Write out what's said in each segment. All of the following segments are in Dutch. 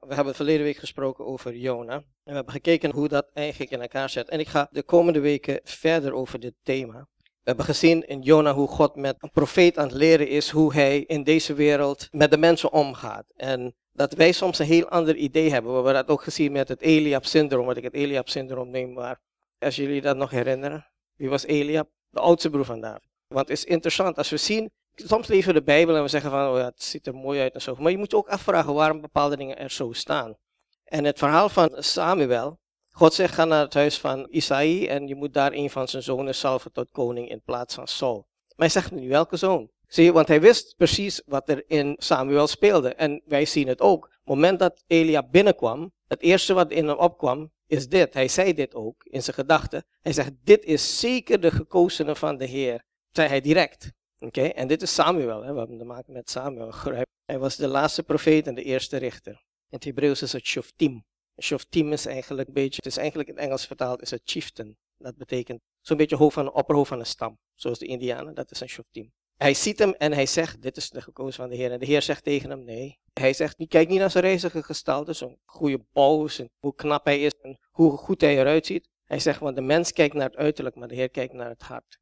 We hebben verleden week gesproken over Jona. En we hebben gekeken hoe dat eigenlijk in elkaar zit. En ik ga de komende weken verder over dit thema. We hebben gezien in Jona hoe God met een profeet aan het leren is hoe hij in deze wereld met de mensen omgaat. En dat wij soms een heel ander idee hebben. We hebben dat ook gezien met het Eliab-syndroom, wat ik het Eliab-syndroom neem. Maar als jullie dat nog herinneren, wie was Eliab? De oudste broer van David. Want het is interessant als we zien soms lezen we de Bijbel en we zeggen van, oh ja, het ziet er mooi uit en zo. Maar je moet je ook afvragen waarom bepaalde dingen er zo staan. En het verhaal van Samuel, God zegt, ga naar het huis van Isaï en je moet daar een van zijn zonen salven tot koning in plaats van Saul. Maar hij zegt nu welke zoon? Zie want hij wist precies wat er in Samuel speelde. En wij zien het ook. het moment dat Elia binnenkwam, het eerste wat in hem opkwam, is dit. Hij zei dit ook in zijn gedachten. Hij zegt, dit is zeker de gekozenen van de Heer, zei hij direct. Oké, en dit is Samuel, hè? we hebben te maken met Samuel. Hij was de laatste profeet en de eerste richter. In het Hebreeuws is het Shoftim. Shoftim is eigenlijk een beetje, het is eigenlijk in het Engels vertaald, is het chieftain. Dat betekent zo'n beetje hoofd van, opperhoofd van een stam. Zoals de Indianen, dat is een Shoftim. Hij ziet hem en hij zegt, dit is de gekozen van de Heer. En de Heer zegt tegen hem, nee. Hij zegt, kijk niet naar zijn reizige gestalte, zo'n goede bouw, hoe knap hij is en hoe goed hij eruit ziet. Hij zegt, want de mens kijkt naar het uiterlijk, maar de Heer kijkt naar het hart.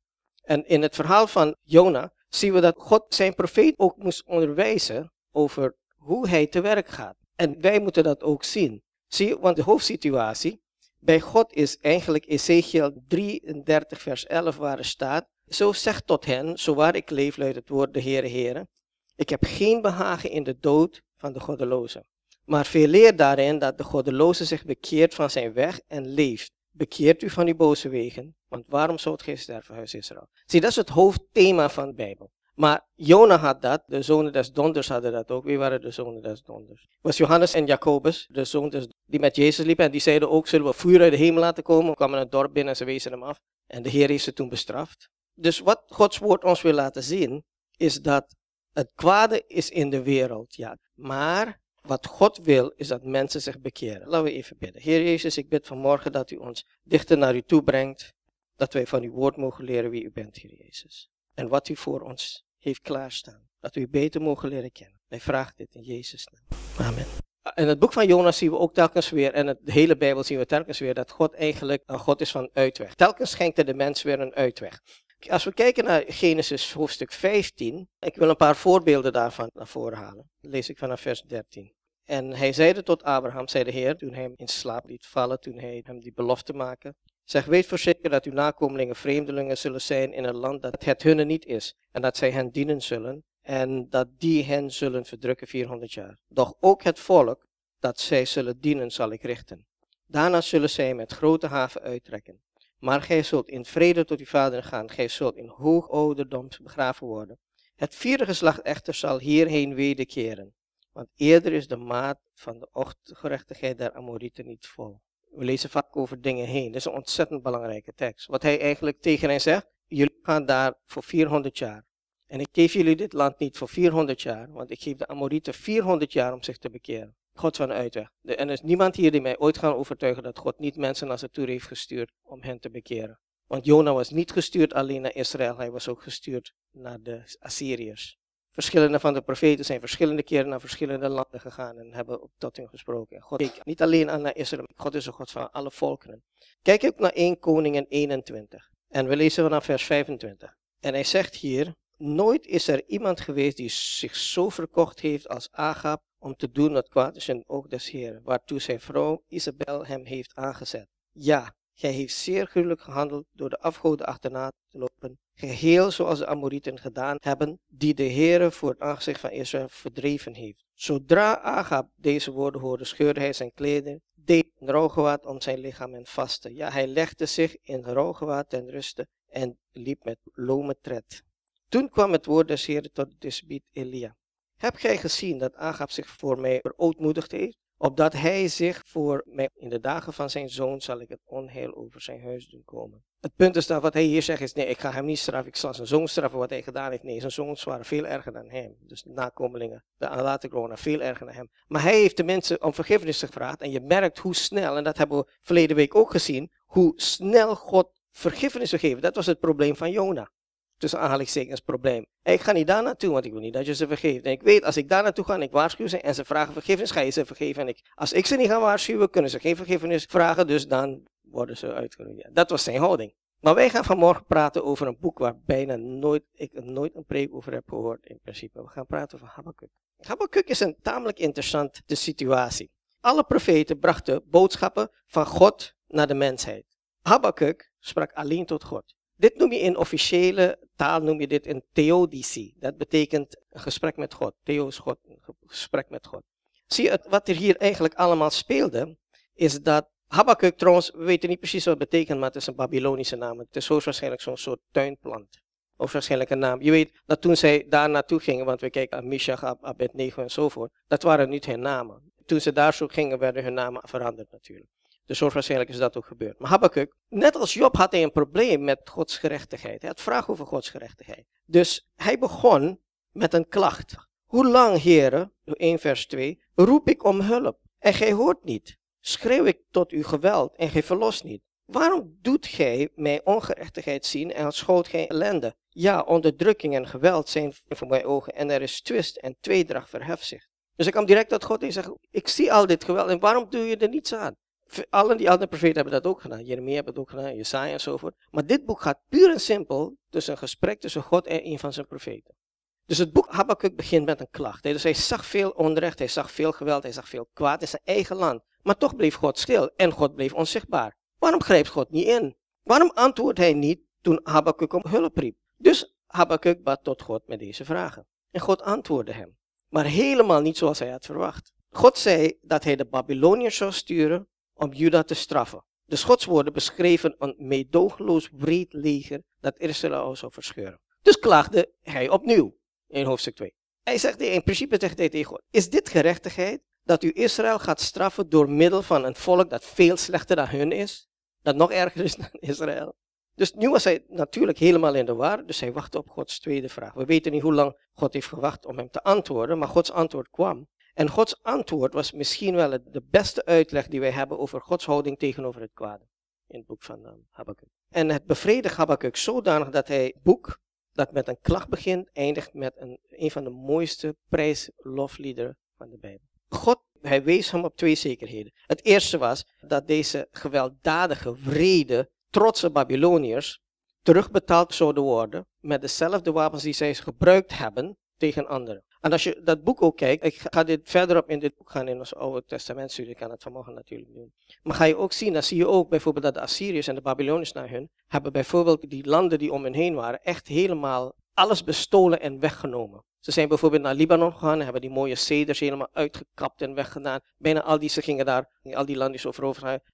En in het verhaal van Jona zien we dat God zijn profeet ook moest onderwijzen over hoe hij te werk gaat. En wij moeten dat ook zien. Zie je, want de hoofdsituatie bij God is eigenlijk Ezekiel 33, vers 11, waar er staat: Zo zegt tot hen, zowaar ik leef, luidt het woord de Heere, Heere. Ik heb geen behagen in de dood van de goddelozen. Maar veel leer daarin dat de goddeloze zich bekeert van zijn weg en leeft bekeert u van die boze wegen, want waarom het gij sterven, huis Israël? Zie, dat is het hoofdthema van de Bijbel. Maar Jona had dat, de zonen des donders hadden dat ook. Wie waren de zonen des donders? Het was Johannes en Jacobus, de zoon des die met Jezus liepen. En die zeiden ook, zullen we vuur uit de hemel laten komen? We kwamen het dorp binnen en ze wezen hem af. En de Heer heeft ze toen bestraft. Dus wat Gods woord ons wil laten zien, is dat het kwade is in de wereld, ja. Maar wat God wil, is dat mensen zich bekeren. Laten we even bidden. Heer Jezus, ik bid vanmorgen dat u ons dichter naar u toe brengt. Dat wij van uw woord mogen leren wie u bent, Heer Jezus. En wat u voor ons heeft klaarstaan. Dat we u beter mogen leren kennen. Wij vragen dit in Jezus' naam. Amen. In het boek van Jonas zien we ook telkens weer, en de hele Bijbel zien we telkens weer, dat God eigenlijk een nou, God is van uitweg. Telkens schenkt de mens weer een uitweg. Als we kijken naar Genesis hoofdstuk 15, ik wil een paar voorbeelden daarvan naar voren halen. lees ik vanaf vers 13. En hij zeide tot Abraham, zei de Heer, toen hij hem in slaap liet vallen, toen hij hem die belofte maakte. Zeg, weet voorzeker dat uw nakomelingen vreemdelingen zullen zijn in een land dat het hunne niet is, en dat zij hen dienen zullen, en dat die hen zullen verdrukken 400 jaar. Doch ook het volk dat zij zullen dienen zal ik richten. Daarna zullen zij met grote haven uittrekken. Maar gij zult in vrede tot uw vader gaan, gij zult in hoog ouderdom begraven worden. Het vierde geslacht echter zal hierheen wederkeren, want eerder is de maat van de ochtgerechtigheid der Amorieten niet vol. We lezen vaak over dingen heen, dat is een ontzettend belangrijke tekst. Wat hij eigenlijk tegen hen zegt, jullie gaan daar voor 400 jaar. En ik geef jullie dit land niet voor 400 jaar, want ik geef de Amorieten 400 jaar om zich te bekeren. God van uiten. En er is niemand hier die mij ooit gaan overtuigen dat God niet mensen naar het toe heeft gestuurd om hen te bekeren. Want Jona was niet gestuurd alleen naar Israël, hij was ook gestuurd naar de Assyriërs. Verschillende van de profeten zijn verschillende keren naar verschillende landen gegaan en hebben tot hun gesproken. God keek niet alleen aan naar Israël, God is een God van alle volkeren. Kijk ook naar 1 Koningen 21 en we lezen vanaf vers 25. En hij zegt hier, nooit is er iemand geweest die zich zo verkocht heeft als Agab om te doen wat kwaad is en ook des Heeren, waartoe zijn vrouw Isabel hem heeft aangezet. Ja, gij heeft zeer gruwelijk gehandeld door de afgoden achterna te lopen, geheel zoals de Amorieten gedaan hebben, die de Heere voor het aangezicht van Israël verdreven heeft. Zodra Agab deze woorden hoorde, scheurde hij zijn kleding, deed een rouwgewaad om zijn lichaam en vaste. Ja, hij legde zich in rouwgewaad ten ruste en liep met lome tred. Toen kwam het woord des Heeren tot de disbiet Elia. Heb gij gezien dat Agab zich voor mij verootmoedigd heeft? Opdat hij zich voor mij in de dagen van zijn zoon zal ik het onheil over zijn huis doen komen. Het punt is dat wat hij hier zegt is: nee, ik ga hem niet straffen, ik zal zijn zoon straffen wat hij gedaan heeft. Nee, zijn zoons waren veel erger dan hem. Dus de nakomelingen, de aanlaterkronen, veel erger dan hem. Maar hij heeft de mensen om vergiffenis gevraagd. En je merkt hoe snel, en dat hebben we verleden week ook gezien, hoe snel God vergiffenis zou geven. Dat was het probleem van Jona tussen aanhalingstekens probleem. ik ga niet daar naartoe, want ik wil niet dat je ze vergeeft. En ik weet, als ik daar naartoe ga en ik waarschuw ze en ze vragen vergiffenis, ga je ze vergeven. En ik, als ik ze niet ga waarschuwen, kunnen ze geen vergiffenis vragen, dus dan worden ze uitgenodigd. Ja, dat was zijn houding. Maar wij gaan vanmorgen praten over een boek waar bijna nooit, ik nooit een preek over heb gehoord in principe. We gaan praten over Habakkuk. Habakkuk is een tamelijk interessante situatie. Alle profeten brachten boodschappen van God naar de mensheid. Habakkuk sprak alleen tot God. Dit noem je in officiële taal, noem je dit een theodicie. Dat betekent een gesprek met God. Theo is God, een gesprek met God. Zie je, wat er hier eigenlijk allemaal speelde, is dat Habakkuk trouwens, we weten niet precies wat het betekent, maar het is een Babylonische naam. Het is hoogstwaarschijnlijk zo'n soort tuinplant. Of waarschijnlijk een naam. Je weet dat toen zij daar naartoe gingen, want we kijken aan Mishach, Abednego enzovoort, dat waren niet hun namen. Toen ze daar zo gingen, werden hun namen veranderd natuurlijk. Dus waarschijnlijk is dat ook gebeurd. Maar Habakkuk, net als Job, had hij een probleem met Gods gerechtigheid. Hij had vraag over Gods gerechtigheid. Dus hij begon met een klacht. Hoe lang, heren, 1 vers 2, roep ik om hulp en gij hoort niet? Schreeuw ik tot uw geweld en gij verlost niet? Waarom doet gij mij ongerechtigheid zien en schoot gij ellende? Ja, onderdrukking en geweld zijn voor mijn ogen en er is twist en tweedrag verheft zich. Dus ik kwam direct tot God en zeg, ik zie al dit geweld en waarom doe je er niets aan? Alle die andere profeten hebben dat ook gedaan. Jeremia heeft het ook gedaan, Jesaja enzovoort. Maar dit boek gaat puur en simpel tussen een gesprek tussen God en een van zijn profeten. Dus het boek Habakkuk begint met een klacht. Dus hij zag veel onrecht, hij zag veel geweld, hij zag veel kwaad in zijn eigen land. Maar toch bleef God stil en God bleef onzichtbaar. Waarom grijpt God niet in? Waarom antwoordt hij niet toen Habakkuk om hulp riep? Dus Habakkuk bad tot God met deze vragen. En God antwoordde hem. Maar helemaal niet zoals hij had verwacht. God zei dat hij de Babyloniërs zou sturen om Juda te straffen. De dus Schotswoorden beschreven een meedogenloos breed leger dat Israël zou verscheuren. Dus klaagde hij opnieuw in hoofdstuk 2. Hij zegt, in principe zegt hij tegen God, is dit gerechtigheid dat u Israël gaat straffen door middel van een volk dat veel slechter dan hun is? Dat nog erger is dan Israël? Dus nu was hij natuurlijk helemaal in de waar, dus hij wachtte op Gods tweede vraag. We weten niet hoe lang God heeft gewacht om hem te antwoorden, maar Gods antwoord kwam. En Gods antwoord was misschien wel de beste uitleg die wij hebben over Gods houding tegenover het kwade. In het boek van um, Habakkuk. En het bevredigt Habakkuk zodanig dat hij boek dat met een klacht begint, eindigt met een, een van de mooiste prijslofliederen van de Bijbel. God, hij wees hem op twee zekerheden. Het eerste was dat deze gewelddadige, wrede, trotse Babyloniërs terugbetaald zouden worden met dezelfde wapens die zij gebruikt hebben tegen anderen. En als je dat boek ook kijkt, ik ga dit verder op in dit boek gaan in ons Oude Testament studie, ik kan het vanmorgen natuurlijk doen. Maar ga je ook zien, dan zie je ook bijvoorbeeld dat de Assyriërs en de Babyloniërs naar hun, hebben bijvoorbeeld die landen die om hen heen waren, echt helemaal alles bestolen en weggenomen. Ze zijn bijvoorbeeld naar Libanon gegaan en hebben die mooie ceders helemaal uitgekapt en weggedaan. Bijna al die, ze gingen daar, al die landen is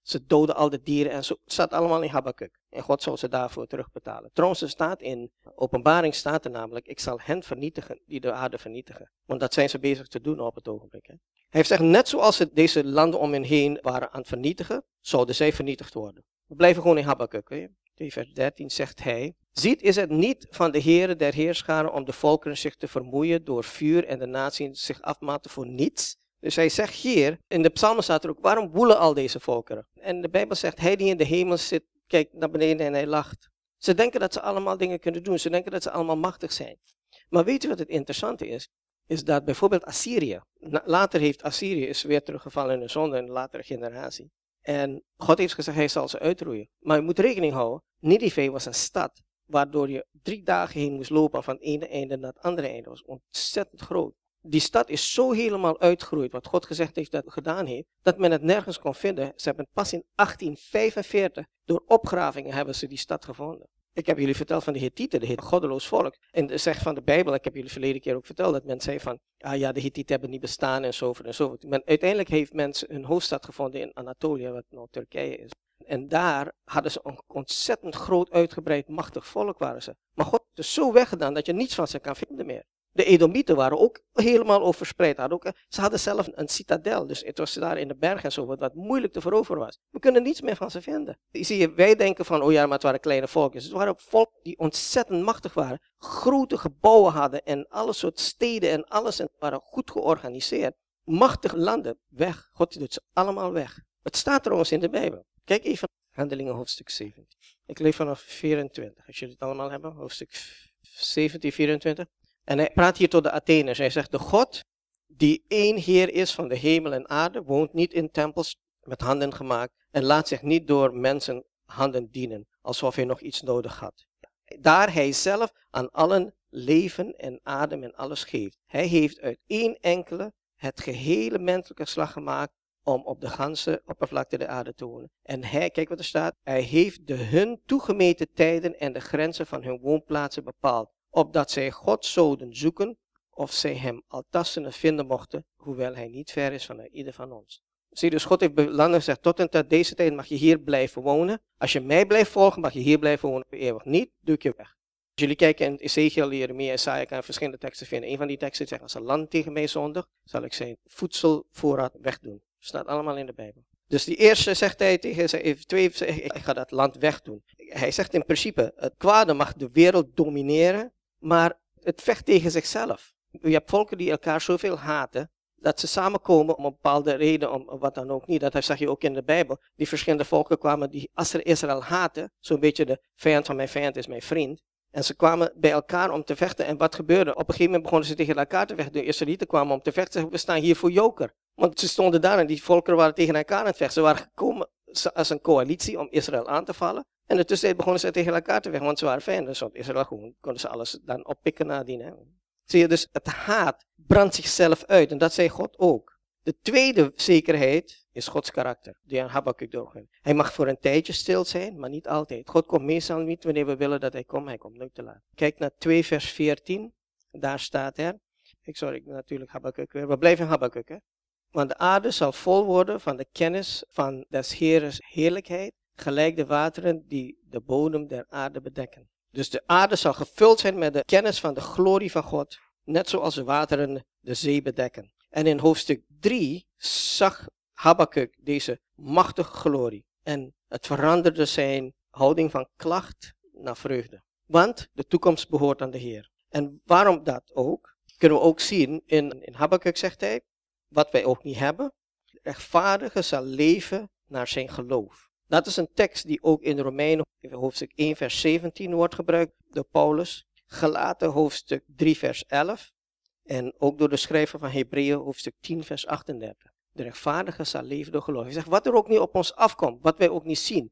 Ze doden al de dieren en zo. Het staat allemaal in Habakkuk. En God zal ze daarvoor terugbetalen. Trouwens, er staat in, openbaring staat er namelijk, ik zal hen vernietigen die de aarde vernietigen. Want dat zijn ze bezig te doen op het ogenblik. Hè? Hij zegt, net zoals ze deze landen om hen heen waren aan het vernietigen, zouden zij vernietigd worden. We blijven gewoon in Habakkuk. Hè? 2 vers 13 zegt hij, Ziet is het niet van de heren der Heerscharen om de volkeren zich te vermoeien door vuur en de natie zich afmaten voor niets? Dus hij zegt hier, in de psalmen staat er ook, waarom woelen al deze volkeren? En de Bijbel zegt, hij die in de hemel zit, kijkt naar beneden en hij lacht. Ze denken dat ze allemaal dingen kunnen doen, ze denken dat ze allemaal machtig zijn. Maar weet u wat het interessante is? Is dat bijvoorbeeld Assyrië, later heeft Assyrië is weer teruggevallen in de zonde in een latere generatie. En God heeft gezegd, hij zal ze uitroeien. Maar je moet rekening houden, Nineveh was een stad waardoor je drie dagen heen moest lopen van het ene einde naar het andere einde. Dat was ontzettend groot. Die stad is zo helemaal uitgegroeid, wat God gezegd heeft dat gedaan heeft, dat men het nergens kon vinden. Ze hebben pas in 1845, door opgravingen, hebben ze die stad gevonden. Ik heb jullie verteld van de Hethieten, de goddeloos volk. En zeg van de Bijbel, ik heb jullie verleden keer ook verteld dat men zei van, ah ja, de Hethieten hebben niet bestaan enzovoort enzovoort. Maar uiteindelijk heeft men een hoofdstad gevonden in Anatolië, wat nou Turkije is. En daar hadden ze een ontzettend groot, uitgebreid, machtig volk waren ze. Maar God is zo weggedaan dat je niets van ze kan vinden meer. De Edomieten waren ook helemaal overspreid. Hadden ook, eh, ze hadden zelf een citadel, dus het was daar in de berg en zo, wat, moeilijk te veroveren was. We kunnen niets meer van ze vinden. Je wij denken van, oh ja, maar het waren kleine volkjes. Het waren volk die ontzettend machtig waren, grote gebouwen hadden en alle soort steden en alles, en waren goed georganiseerd. Machtige landen, weg. God doet ze allemaal weg. Het staat trouwens in de Bijbel. Kijk even Handelingen hoofdstuk 17. Ik leef vanaf 24. Als jullie het allemaal hebben, hoofdstuk 17, 24. En hij praat hier tot de Atheners. Hij zegt, de God die één Heer is van de hemel en aarde, woont niet in tempels met handen gemaakt en laat zich niet door mensen handen dienen, alsof hij nog iets nodig had. Daar hij zelf aan allen leven en adem en alles geeft. Hij heeft uit één enkele het gehele menselijke slag gemaakt om op de ganse oppervlakte de aarde te wonen. En hij, kijk wat er staat, hij heeft de hun toegemeten tijden en de grenzen van hun woonplaatsen bepaald opdat zij God zouden zoeken of zij hem al tastende vinden mochten, hoewel hij niet ver is van ieder van ons. Zie, dus God heeft belangen gezegd, tot en tot deze tijd mag je hier blijven wonen. Als je mij blijft volgen, mag je hier blijven wonen voor eeuwig. Niet, doe ik je weg. Als jullie kijken in Ezekiel, Jeremia, Isaiah, kan verschillende teksten vinden. Een van die teksten zegt, als een land tegen mij zondigt, zal ik zijn voedselvoorraad wegdoen. Staat allemaal in de Bijbel. Dus die eerste zegt hij tegen zijn twee, ik ga dat land wegdoen. Hij zegt in principe, het kwade mag de wereld domineren, maar het vecht tegen zichzelf. Je hebt volken die elkaar zoveel haten, dat ze samenkomen om een bepaalde reden, om wat dan ook niet. Dat zag je ook in de Bijbel. Die verschillende volken kwamen die als ze Israël haten, zo'n beetje de vijand van mijn vijand is mijn vriend. En ze kwamen bij elkaar om te vechten. En wat gebeurde? Op een gegeven moment begonnen ze tegen elkaar te vechten. De Israëlieten kwamen om te vechten. Ze we staan hier voor joker. Want ze stonden daar en die volken waren tegen elkaar aan het vechten. Ze waren gekomen als een coalitie om Israël aan te vallen. En de tussentijd begonnen ze tegen elkaar te weg, want ze waren vijanden. Dus Israël gewoon, konden ze alles dan oppikken nadien. Hè? Zie je, dus het haat brandt zichzelf uit. En dat zei God ook. De tweede zekerheid is Gods karakter, die aan Habakkuk doorgaat. Hij mag voor een tijdje stil zijn, maar niet altijd. God komt meestal niet wanneer we willen dat hij komt. Hij komt nooit te laat. Kijk naar 2 vers 14. Daar staat er. Ik, sorry, natuurlijk Habakkuk weer. We blijven Habakuk, Habakkuk, hè. Want de aarde zal vol worden van de kennis van des Heeres heerlijkheid gelijk de wateren die de bodem der aarde bedekken. Dus de aarde zal gevuld zijn met de kennis van de glorie van God, net zoals de wateren de zee bedekken. En in hoofdstuk 3 zag Habakkuk deze machtige glorie en het veranderde zijn houding van klacht naar vreugde. Want de toekomst behoort aan de Heer. En waarom dat ook, kunnen we ook zien in, in Habakkuk zegt hij, wat wij ook niet hebben, de rechtvaardige zal leven naar zijn geloof. Dat is een tekst die ook in Romeinen hoofdstuk 1 vers 17 wordt gebruikt door Paulus. Gelaten hoofdstuk 3 vers 11. En ook door de schrijver van Hebreeën hoofdstuk 10 vers 38. De rechtvaardige zal leven door geloof. Hij zegt, wat er ook niet op ons afkomt, wat wij ook niet zien.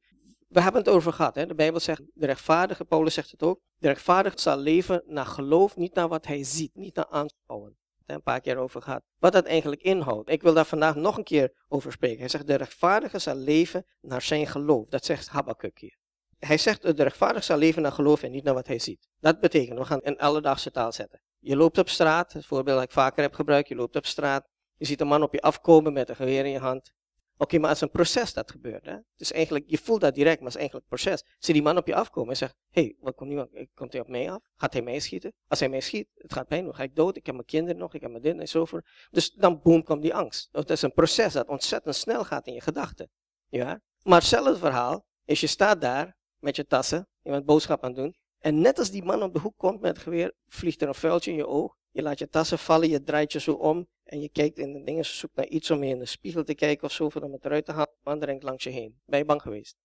We hebben het over gehad. Hè? De Bijbel zegt, de rechtvaardige, Paulus zegt het ook. De rechtvaardige zal leven naar geloof, niet naar wat hij ziet, niet naar aanschouwen een paar keer over gehad. Wat dat eigenlijk inhoudt. Ik wil daar vandaag nog een keer over spreken. Hij zegt, de rechtvaardige zal leven naar zijn geloof. Dat zegt Habakkuk hier. Hij zegt, de rechtvaardige zal leven naar geloof en niet naar wat hij ziet. Dat betekent, we gaan in alledaagse taal zetten. Je loopt op straat, het voorbeeld dat ik vaker heb gebruikt, je loopt op straat. Je ziet een man op je afkomen met een geweer in je hand. Oké, maar het is een proces dat gebeurt. Hè? Dus eigenlijk, je voelt dat direct, maar het is eigenlijk een proces. Zie die man op je afkomen en zegt, hé, hey, wat komt, nu? Eh, komt hij op mij af? Gaat hij mij schieten? Als hij mij schiet, het gaat pijn dan Ga ik dood? Ik heb mijn kinderen nog, ik heb mijn dit en enzovoort. Dus dan boom komt die angst. Dat is een proces dat ontzettend snel gaat in je gedachten. Ja? Maar hetzelfde verhaal is, je staat daar met je tassen, je bent boodschap aan het doen. En net als die man op de hoek komt met het geweer, vliegt er een vuiltje in je oog. Je laat je tassen vallen, je draait je zo om en je kijkt in de dingen, zoekt naar iets om je in de spiegel te kijken of zo, om het eruit te halen. denkt langs je heen. Ben je bang geweest?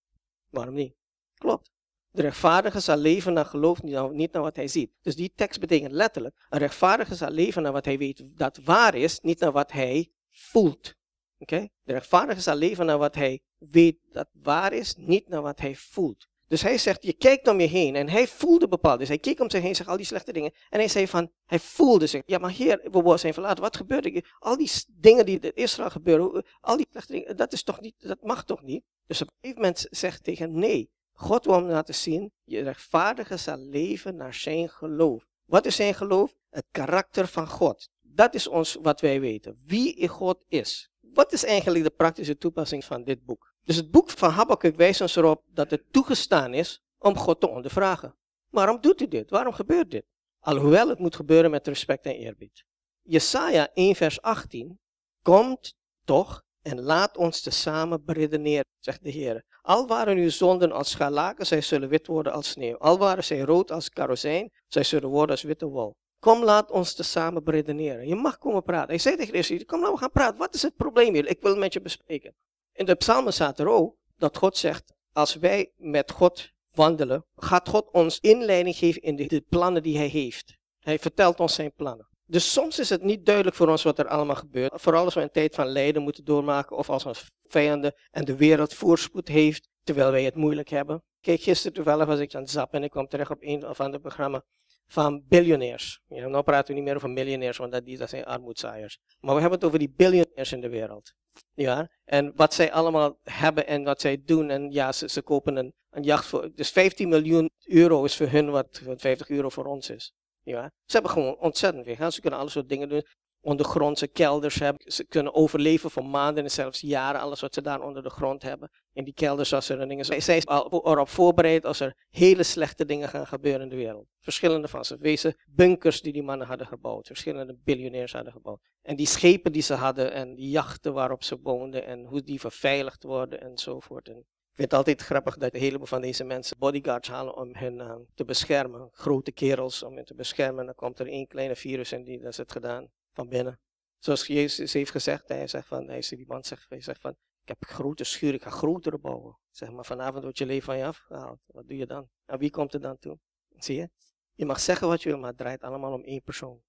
Waarom niet? Klopt. De rechtvaardige zal leven naar geloof, niet naar wat hij ziet. Dus die tekst betekent letterlijk: een rechtvaardige zal leven naar wat hij weet dat waar is, niet naar wat hij voelt. Oké? De rechtvaardige zal leven naar wat hij weet dat waar is, niet naar wat hij voelt. Dus hij zegt, je kijkt om je heen en hij voelde bepaald. Dus hij keek om zich heen, zag al die slechte dingen. En hij zei van, hij voelde zich, ja maar heer, we zijn verlaten, wat gebeurde er? Al die dingen die in Israël gebeuren, al die slechte dingen, dat, is toch niet, dat mag toch niet? Dus op een gegeven moment zegt tegen hem, nee, God wil hem laten zien, je rechtvaardige zal leven naar zijn geloof. Wat is zijn geloof? Het karakter van God. Dat is ons wat wij weten, wie God is. Wat is eigenlijk de praktische toepassing van dit boek? Dus het boek van Habakkuk wijst ons erop dat het toegestaan is om God te ondervragen. Waarom doet u dit? Waarom gebeurt dit? Alhoewel het moet gebeuren met respect en eerbied. Jesaja 1 vers 18. Komt toch en laat ons tezamen beredeneren, zegt de Heer. Al waren uw zonden als scharlaken, zij zullen wit worden als sneeuw. Al waren zij rood als karozijn, zij zullen worden als witte wol. Kom, laat ons tezamen beredeneren. Je mag komen praten. Hij zei tegen de kom nou, we gaan praten. Wat is het probleem hier? Ik wil het met je bespreken. In de psalmen staat er ook dat God zegt, als wij met God wandelen, gaat God ons inleiding geven in de, plannen die hij heeft. Hij vertelt ons zijn plannen. Dus soms is het niet duidelijk voor ons wat er allemaal gebeurt. Vooral als we een tijd van lijden moeten doormaken of als ons vijanden en de wereld voorspoed heeft, terwijl wij het moeilijk hebben. Kijk, gisteren toevallig was ik aan het zappen en ik kwam terecht op een of ander programma van biljonairs. Ja, nou praten we niet meer over miljonairs, want dat, die, dat zijn armoedzaaiers. Maar we hebben het over die biljonairs in de wereld. Ja, en wat zij allemaal hebben en wat zij doen. En ja, ze, ze kopen een, een jacht voor. Dus 15 miljoen euro is voor hun wat 50 euro voor ons is. Ja, ze hebben gewoon ontzettend veel geld. Ze kunnen alle soort dingen doen ondergrondse kelders hebben. Ze kunnen overleven voor maanden en zelfs jaren, alles wat ze daar onder de grond hebben. In die kelders als er dingen zijn. Zij is al erop voorbereid als er hele slechte dingen gaan gebeuren in de wereld. Verschillende van ze wezen bunkers die die mannen hadden gebouwd. Verschillende biljonairs hadden gebouwd. En die schepen die ze hadden en die jachten waarop ze woonden en hoe die verveiligd worden enzovoort. En ik vind het altijd grappig dat een heleboel van deze mensen bodyguards halen om hen eh, te beschermen. Grote kerels om hen te beschermen. En dan komt er één kleine virus en die, dat is het gedaan van binnen. Zoals Jezus heeft gezegd, hij zegt van, hij zegt, die man zegt, hij zegt van, ik heb grote schuur, ik ga grotere bouwen. Zeg maar, vanavond wordt je leven van je afgehaald. Wat doe je dan? En wie komt er dan toe? Zie je? Je mag zeggen wat je wil, maar het draait allemaal om één persoon.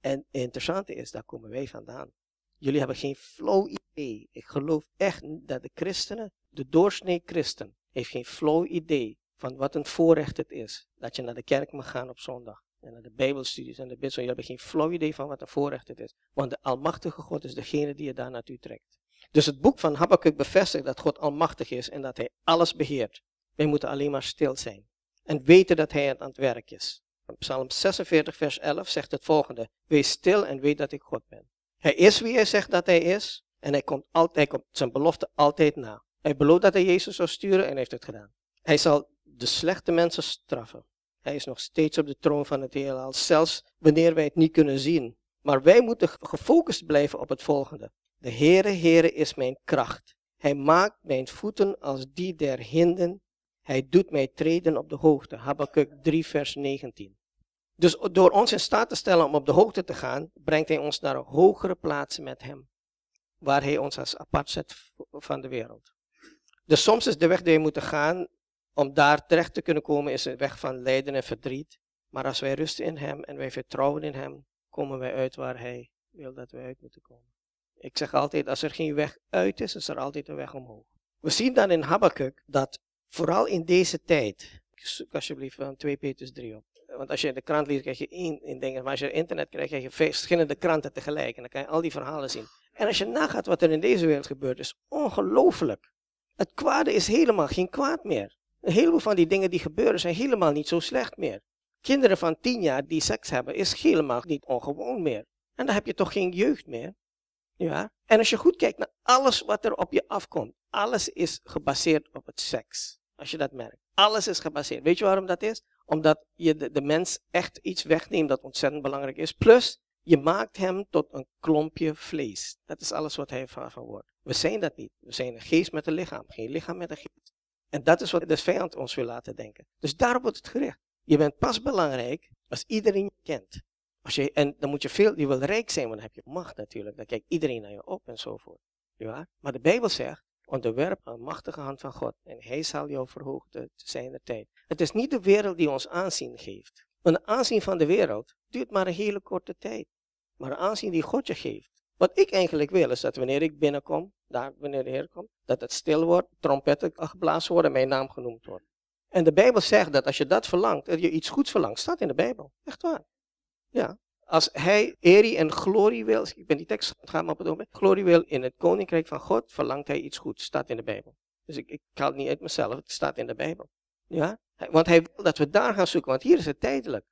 En het interessante is, daar komen wij vandaan. Jullie hebben geen flow idee. Ik geloof echt dat de christenen, de doorsnee christen, heeft geen flow idee van wat een voorrecht het is dat je naar de kerk mag gaan op zondag en naar de Bijbelstudies en de bits. je hebt geen flauw idee van wat een voorrecht het is. Want de Almachtige God is degene die je daar naartoe trekt. Dus het boek van Habakkuk bevestigt dat God almachtig is en dat hij alles beheert. Wij moeten alleen maar stil zijn en weten dat hij aan het werk is. Psalm 46, vers 11 zegt het volgende: Wees stil en weet dat ik God ben. Hij is wie hij zegt dat hij is en hij komt, altijd, komt zijn belofte altijd na. Hij belooft dat hij Jezus zou sturen en heeft het gedaan. Hij zal de slechte mensen straffen. Hij is nog steeds op de troon van het heelal, zelfs wanneer wij het niet kunnen zien. Maar wij moeten gefocust blijven op het volgende. De Heere, Heere is mijn kracht. Hij maakt mijn voeten als die der hinden. Hij doet mij treden op de hoogte. Habakkuk 3 vers 19. Dus door ons in staat te stellen om op de hoogte te gaan, brengt hij ons naar hogere plaatsen met hem. Waar hij ons als apart zet van de wereld. Dus soms is de weg die we moeten gaan om daar terecht te kunnen komen is een weg van lijden en verdriet. Maar als wij rusten in Hem en wij vertrouwen in Hem, komen wij uit waar Hij wil dat wij uit moeten komen. Ik zeg altijd, als er geen weg uit is, is er altijd een weg omhoog. We zien dan in Habakkuk dat vooral in deze tijd, zoek alsjeblieft van 2 Petrus 3 op. Want als je de krant leest, krijg je één in dingen. Maar als je internet krijgt, krijg je verschillende kranten tegelijk. En dan kan je al die verhalen zien. En als je nagaat wat er in deze wereld gebeurt, is ongelooflijk. Het kwade is helemaal geen kwaad meer. Een heleboel van die dingen die gebeuren zijn helemaal niet zo slecht meer. Kinderen van tien jaar die seks hebben is helemaal niet ongewoon meer. En dan heb je toch geen jeugd meer. Ja? En als je goed kijkt naar alles wat er op je afkomt, alles is gebaseerd op het seks. Als je dat merkt. Alles is gebaseerd. Weet je waarom dat is? Omdat je de, mens echt iets wegneemt dat ontzettend belangrijk is. Plus, je maakt hem tot een klompje vlees. Dat is alles wat hij van, van wordt. We zijn dat niet. We zijn een geest met een lichaam, geen lichaam met een geest. En dat is wat de vijand ons wil laten denken. Dus daarop wordt het gericht. Je bent pas belangrijk als iedereen je kent. Als je, en dan moet je veel, je wil rijk zijn, want dan heb je macht natuurlijk. Dan kijkt iedereen naar je op enzovoort. voort. Ja? Maar de Bijbel zegt, onderwerp een machtige hand van God en hij zal jou verhogen te zijn de tijd. Het is niet de wereld die ons aanzien geeft. Want aanzien van de wereld duurt maar een hele korte tijd. Maar de aanzien die God je geeft. Wat ik eigenlijk wil is dat wanneer ik binnenkom, daar wanneer de Heer komt, dat het stil wordt, trompetten geblazen worden, mijn naam genoemd wordt. En de Bijbel zegt dat als je dat verlangt, dat je iets goeds verlangt, staat in de Bijbel. Echt waar. Ja. Als hij erie en glorie wil, ik ben die tekst, gaat maar op het ogenblik, glorie wil in het koninkrijk van God, verlangt hij iets goeds, staat in de Bijbel. Dus ik, ik haal het niet uit mezelf, het staat in de Bijbel. Ja? Want hij wil dat we daar gaan zoeken, want hier is het tijdelijk.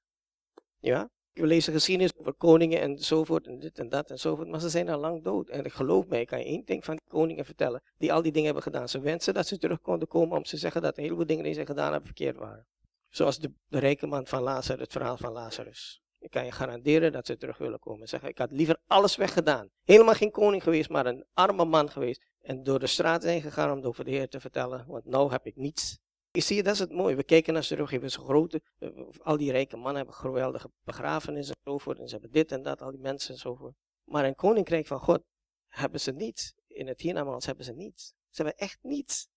Ja? We lezen geschiedenis over koningen enzovoort en dit en dat enzovoort, maar ze zijn al lang dood. En geloof mij, ik kan je één ding van die koningen vertellen, die al die dingen hebben gedaan. Ze wensen dat ze terug konden komen om te zeggen dat een heleboel dingen die ze gedaan hebben verkeerd waren. Zoals de, rijke man van Lazarus, het verhaal van Lazarus. Ik kan je garanderen dat ze terug willen komen. Zeggen, ik had liever alles weggedaan. Helemaal geen koning geweest, maar een arme man geweest. En door de straat zijn gegaan om het over de Heer te vertellen, want nou heb ik niets. Je ziet, dat is het mooie. We kijken naar Suriname, we hebben grote, eh, al die rijke mannen hebben geweldige begrafenissen enzovoort, en ze hebben dit en dat, al die mensen enzovoort. Maar een koninkrijk van God hebben ze niet. In het hiernamaals hebben ze niets. Ze hebben echt niets.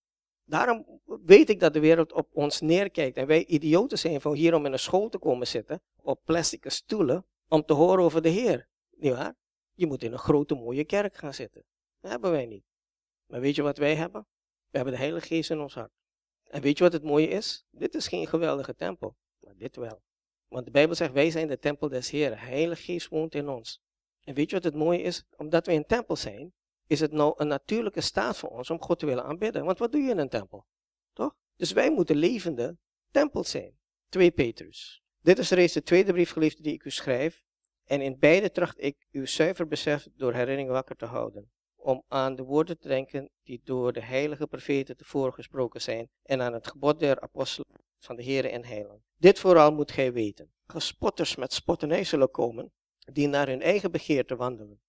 Daarom weet ik dat de wereld op ons neerkijkt en wij idioten zijn van hier om in een school te komen zitten, op plastic stoelen, om te horen over de Heer. Niet waar? Je moet in een grote mooie kerk gaan zitten. Dat hebben wij niet. Maar weet je wat wij hebben? We hebben de Heilige Geest in ons hart. En weet je wat het mooie is? Dit is geen geweldige tempel, maar dit wel. Want de Bijbel zegt, wij zijn de tempel des Heeren. Heilige Geest woont in ons. En weet je wat het mooie is? Omdat we een tempel zijn, is het nou een natuurlijke staat voor ons om God te willen aanbidden. Want wat doe je in een tempel? Toch? Dus wij moeten levende tempels zijn. 2 Petrus. Dit is reeds de tweede brief, geliefde, die ik u schrijf. En in beide tracht ik uw zuiver besef door herinnering wakker te houden om aan de woorden te denken die door de heilige profeten tevoren gesproken zijn en aan het gebod der apostelen van de Here en heiligen. Dit vooral moet gij weten. Gespotters met spotternij zullen komen die naar hun eigen begeerte wandelen.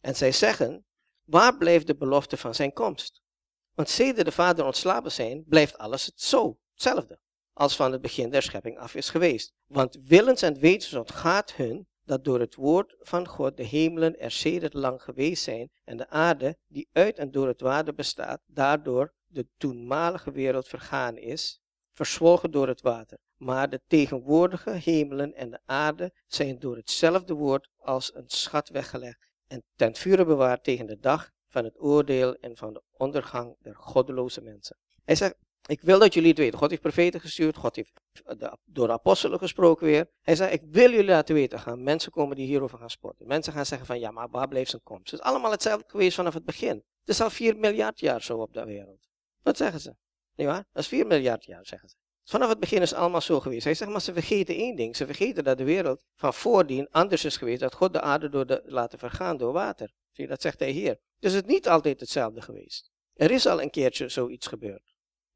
En zij zeggen, waar blijft de belofte van zijn komst? Want sedert de vader ontslapen zijn, blijft alles het zo, hetzelfde, als van het begin der schepping af is geweest. Want willens en wetens ontgaat hun dat door het woord van God de hemelen er sedert lang geweest zijn en de aarde, die uit en door het water bestaat, daardoor de toenmalige wereld vergaan is, verzwolgen door het water. Maar de tegenwoordige hemelen en de aarde zijn door hetzelfde woord als een schat weggelegd en ten vure bewaard tegen de dag van het oordeel en van de ondergang der goddeloze mensen. Hij zegt, ik wil dat jullie het weten. God heeft profeten gestuurd. God heeft eh, door de apostelen gesproken weer. Hij zei, ik wil jullie laten weten. Gaan mensen komen die hierover gaan sporten. Mensen gaan zeggen van, ja, maar waar blijft zijn komst? Het is allemaal hetzelfde geweest vanaf het begin. Het is al 4 miljard jaar zo op de wereld. Dat zeggen ze. Nee, waar? Dat is 4 miljard jaar, zeggen ze. Vanaf het begin is het allemaal zo geweest. Hij zegt, maar ze vergeten één ding. Ze vergeten dat de wereld van voordien anders is geweest. Dat God de aarde door de, laten vergaan door water. Zie je, dat zegt hij hier. Dus het is niet altijd hetzelfde geweest. Er is al een keertje zoiets gebeurd.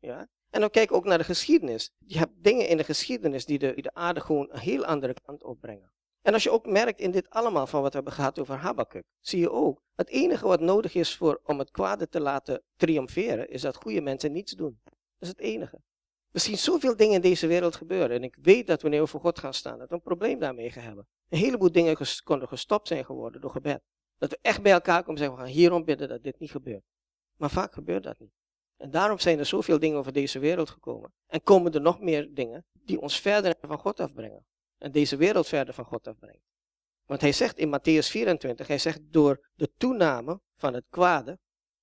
Ja? En dan kijk ook naar de geschiedenis. Je hebt dingen in de geschiedenis die de, de aarde gewoon een heel andere kant opbrengen. En als je ook merkt in dit allemaal van wat we hebben gehad over Habakkuk, zie je ook, het enige wat nodig is voor, om het kwade te laten triomferen, is dat goede mensen niets doen. Dat is het enige. We zien zoveel dingen in deze wereld gebeuren. En ik weet dat wanneer we voor God gaan staan, dat we een probleem daarmee gaan hebben. Een heleboel dingen konden gestopt zijn geworden door gebed. Dat we echt bij elkaar komen en zeggen, we gaan hierom bidden dat dit niet gebeurt. Maar vaak gebeurt dat niet. En daarom zijn er zoveel dingen over deze wereld gekomen. En komen er nog meer dingen die ons verder van God afbrengen. En deze wereld verder van God afbrengt. Want hij zegt in Matthäus 24, hij zegt door de toename van het kwade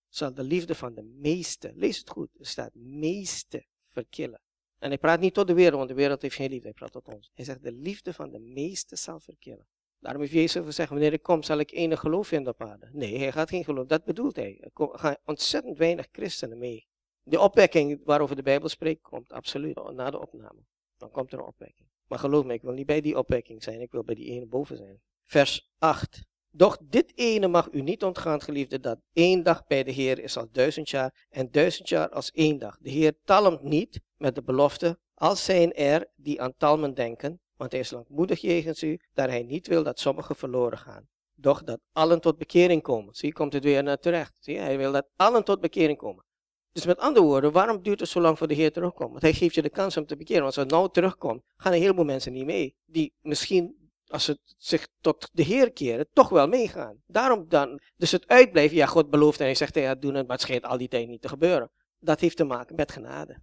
zal de liefde van de meeste, lees het goed, er staat meeste verkillen. En hij praat niet tot de wereld, want de wereld heeft geen liefde, hij praat tot ons. Hij zegt de liefde van de meeste zal verkillen. Daarom heeft Jezus gezegd, wanneer ik kom, zal ik enig geloof vinden op aarde. Nee, hij gaat geen geloof. Dat bedoelt hij. Er gaan ontzettend weinig christenen mee. De opwekking waarover de Bijbel spreekt, komt absoluut na de opname. Dan komt er een opwekking. Maar geloof me, ik wil niet bij die opwekking zijn. Ik wil bij die ene boven zijn. Vers 8. Doch dit ene mag u niet ontgaan, geliefde, dat één dag bij de Heer is als duizend jaar en duizend jaar als één dag. De Heer talmt niet met de belofte, als zijn er die aan talmen denken, want hij is langmoedig jegens u, daar hij niet wil dat sommigen verloren gaan. Doch dat allen tot bekering komen. Zie, komt het weer naar terecht. Zie, hij wil dat allen tot bekering komen. Dus met andere woorden, waarom duurt het zo lang voor de Heer terugkomt? Want hij geeft je de kans om te bekeren. Want als het nou terugkomt, gaan een heleboel mensen niet mee. Die misschien, als ze zich tot de Heer keren, toch wel meegaan. Daarom dan, dus het uitblijven, ja, God belooft en hij zegt, ja, doen het, maar het schijnt al die tijd niet te gebeuren. Dat heeft te maken met genade.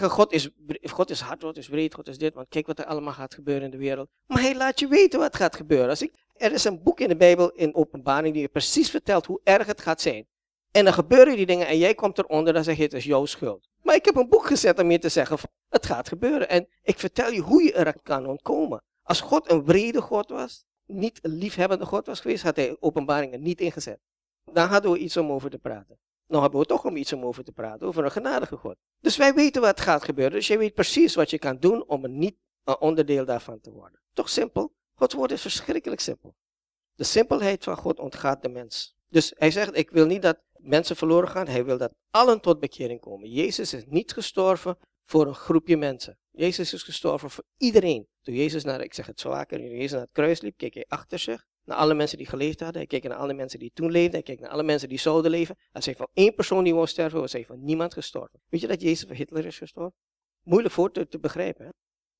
God is, God is hard, God is breed, God is dit, want kijk wat er allemaal gaat gebeuren in de wereld. Maar hij laat je weten wat gaat gebeuren. Als ik, er is een boek in de Bijbel, in openbaring, die je precies vertelt hoe erg het gaat zijn. En dan gebeuren die dingen en jij komt eronder, dan zeg je het is jouw schuld. Maar ik heb een boek gezet om je te zeggen, het gaat gebeuren. En ik vertel je hoe je er kan ontkomen. Als God een brede God was, niet een liefhebbende God was geweest, had hij openbaringen niet ingezet. Dan hadden we iets om over te praten. Nou hebben we toch om iets om over te praten, over een genadige God. Dus wij weten wat gaat gebeuren. Dus je weet precies wat je kan doen om er niet een eh, onderdeel daarvan te worden. Toch simpel? Gods woord is verschrikkelijk simpel. De simpelheid van God ontgaat de mens. Dus hij zegt, ik wil niet dat mensen verloren gaan. Hij wil dat allen tot bekering komen. Jezus is niet gestorven voor een groepje mensen. Jezus is gestorven voor iedereen. Toen Jezus naar, ik zeg het zo vaker, toen Jezus naar het kruis liep, keek hij achter zich naar alle mensen die geleefd hadden. Hij keek naar alle mensen die toen leefden. Hij keek naar alle mensen die zouden leven. Hij zei van één persoon die wou sterven, was hij van niemand gestorven. Weet je dat Jezus van Hitler is gestorven? Moeilijk voor te, begrijpen.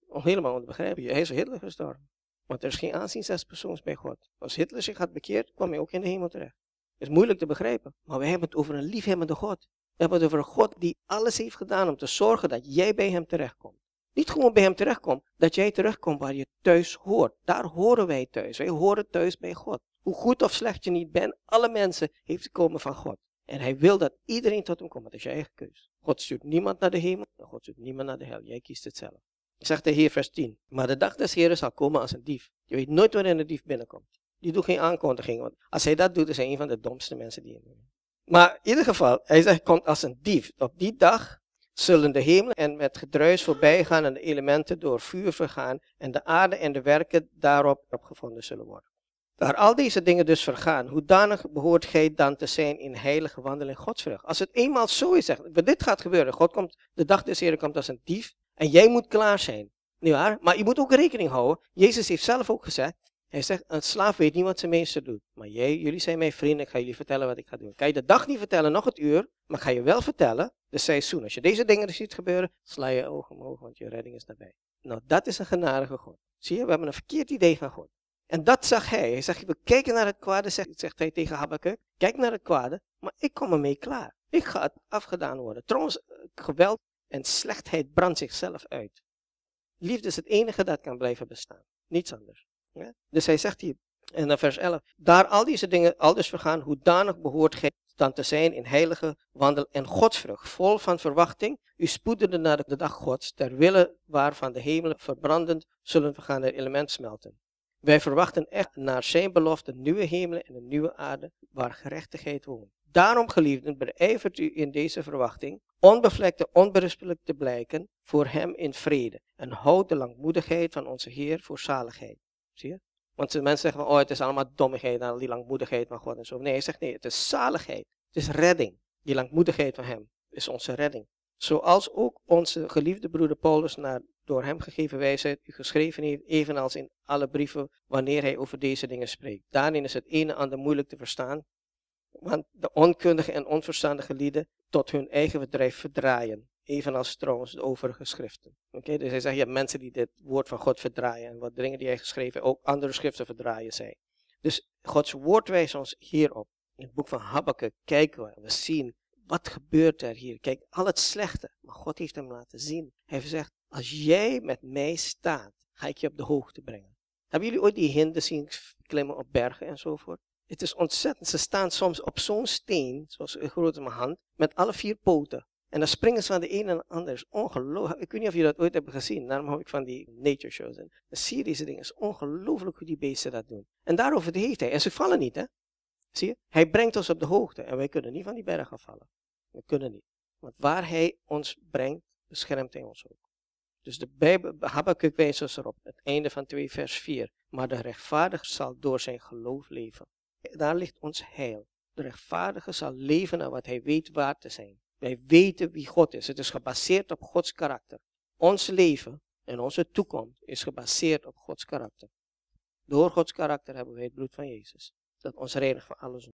Om helemaal te begrijpen. Hij is van Hitler gestorven. Want er is geen aanzien zes persoons bij God. Als Hitler zich had bekeerd, kwam hij ook in de hemel terecht. is moeilijk te begrijpen. Maar we hebben het over een liefhebbende God. We hebben het over een God die alles heeft gedaan om te zorgen dat jij bij hem terechtkomt niet gewoon bij hem terugkomt, dat jij terugkomt waar je thuis hoort. Daar horen wij thuis. Wij horen thuis bij God. Hoe goed of slecht je niet bent, alle mensen heeft komen van God. En hij wil dat iedereen tot hem komt, dat is je eigen keus. God stuurt niemand naar de hemel, en God stuurt niemand naar de hel. Jij kiest het zelf. Zegt de Heer vers 10. Maar de dag des Heeren zal komen als een dief. Je weet nooit wanneer een dief binnenkomt. Die doet geen aankondiging, want als hij dat doet, is hij een van de domste mensen die er zijn. Maar in ieder geval, hij zegt, komt als een dief. Op die dag zullen de hemelen en met gedruis voorbijgaan en de elementen door vuur vergaan en de aarde en de werken daarop opgevonden zullen worden. Daar al deze dingen dus vergaan, hoedanig behoort gij dan te zijn in heilige wandeling godsvrucht? Als het eenmaal zo is, zegt, dit gaat gebeuren. God komt, de dag des Heren komt als een dief en jij moet klaar zijn. Niet waar? Maar je moet ook rekening houden. Jezus heeft zelf ook gezegd, hij zegt, een slaaf weet niet wat zijn meester doet. Maar jij, jullie zijn mijn vrienden, ik ga jullie vertellen wat ik ga doen. kan je de dag niet vertellen, nog het uur, maar ga je wel vertellen de seizoen. Als je deze dingen dus ziet gebeuren, sla je ogen omhoog, want je redding is nabij. Nou, dat is een genadige God. Zie je, we hebben een verkeerd idee van God. En dat zag hij. Hij zegt, we kijken naar het kwade, zegt, hij tegen Habakkuk. Kijk naar het kwade, maar ik kom ermee klaar. Ik ga het afgedaan worden. Trouwens, eh, geweld en slechtheid brandt zichzelf uit. Liefde is het enige dat kan blijven bestaan. Niets anders. Dus hij zegt hier, in vers 11. Daar al deze dingen aldus vergaan, hoedanig behoort gij dan te zijn in heilige wandel en godsvrucht, vol van verwachting, u spoedende naar de dag gods, ter wille waarvan de hemelen verbrandend zullen vergaan en element smelten. Wij verwachten echt naar zijn belofte nieuwe hemelen en een nieuwe aarde, waar gerechtigheid woont. Daarom, geliefden, beijvert u in deze verwachting, onbevlekt en onberispelijk te blijken voor hem in vrede, en houd de langmoedigheid van onze Heer voor zaligheid Zie Want de mensen zeggen van, oh, het is allemaal dommigheid en die langmoedigheid van God en zo. Nee, hij zegt nee, het is zaligheid. Het is redding. Die langmoedigheid van hem is onze redding. Zoals ook onze geliefde broeder Paulus naar door hem gegeven wijsheid u geschreven heeft, evenals in alle brieven wanneer hij over deze dingen spreekt. Daarin is het een en ander moeilijk te verstaan, want de onkundige en onverstandige lieden tot hun eigen bedrijf verdraaien. Evenals trouwens de overige schriften. Oké, Dus hij zegt, je hebt mensen die dit woord van God verdraaien. En wat dringen die hij geschreven ook andere schriften verdraaien zij. Dus Gods woord wijst ons hierop. In het boek van Habakkuk kijken we, we zien wat gebeurt er hier? Kijk, al het slechte. Maar God heeft hem laten zien. Hij heeft gezegd, als jij met mij staat, ga ik je op de hoogte brengen. Hebben jullie ooit die hinden zien klimmen op bergen enzovoort? Het is ontzettend. Ze staan soms op zo'n steen, zoals een grote mijn hand, met alle vier poten. En dan springen ze van de een en de ander. Ik weet niet of jullie dat ooit hebben gezien. Daarom hou ik van die nature shows. En dan zie je deze dingen. Het is ongelooflijk hoe die beesten dat doen. En daarover heeft hij. En ze vallen niet, hè? Zie je? Hij brengt ons op de hoogte. En wij kunnen niet van die bergen vallen. We kunnen niet. Want waar hij ons brengt, beschermt hij ons ook. Dus de Bijbel, Habakkuk wijst ons erop. Het einde van 2 vers 4. Maar de rechtvaardige zal door zijn geloof leven. Daar ligt ons heil. De rechtvaardige zal leven naar wat hij weet waar te zijn. Wij weten wie God is. Het is gebaseerd op Gods karakter. Ons leven en onze toekomst is gebaseerd op Gods karakter. Door Gods karakter hebben wij het bloed van Jezus. Dat ons reinigt van alles.